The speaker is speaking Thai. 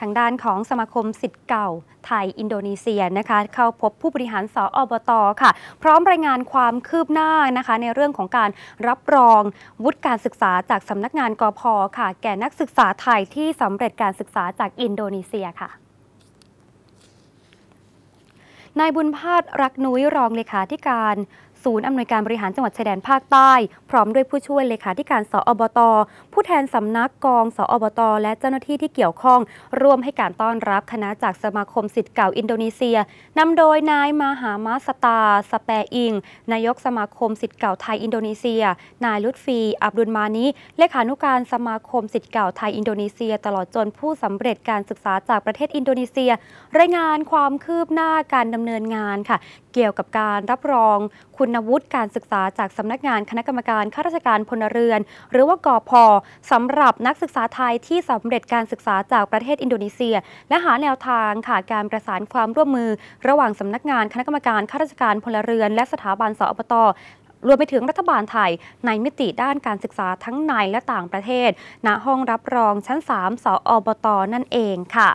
ทางด้านของสมาคมสิทธิ์เก่าไทยอินโดนีเซียนะคะเข้าพบผู้บริหารสออบต ค่ะ พร้อมรายงานความคืบหน้านะคะในเรื่องของการรับรองวุฒิการศึกษาจากสำนักงานกอพอค่ะแก่นักศึกษาไทยที่สำเร็จการศึกษาจากอินโดนีเซียค่ะนายบุญพาดรักนุ้ยรองเลขาธิการศูนย์อำนวยการบริหารจังหวัดชายแดนภาคใต้พร้อมด้วยผู้ช่วยเลขาธิการสอบต ผู้แทนสำนักกองสอบต และเจ้าหน้าที่ที่เกี่ยวข้อง ร่วมให้การต้อนรับคณะจากสมาคมสิทธิ์เก่าอินโดนีเซียนำโดยนายมหามาสตาสแปอิง นายกสมาคมสิทธิ์เก่าไทยอินโดนีเซีย นายลุตฟี อับดุลมานิเลขานุการสมาคมสิทธิ์เก่าไทยอินโดนีเซีย ตลอดจนผู้สำเร็จการศึกษาจากประเทศอินโดนีเซียรายงานความคืบหน้าการดำเนินงานค่ะ เกี่ยวกับการรับรองคุณวุฒิการศึกษาจากสำนักงานคณะกรรมการข้าราชการพลเรือน หรือว่ากอพอสำหรับนักศึกษาไทยที่สำเร็จการศึกษาจากประเทศอินโดนีเซีย และหาแนวทางค่ะการประสานความร่วมมือ ระหว่างสำนักงานคณะกรรมการข้าราชการพลเรือน และสถาบันสอบตรวมไปถึงรัฐบาลไทยในมิติด้านการศึกษาทั้งในและต่างประเทศ ณห้องรับรองชั้น 3 สออบตนั่นเองค่ะ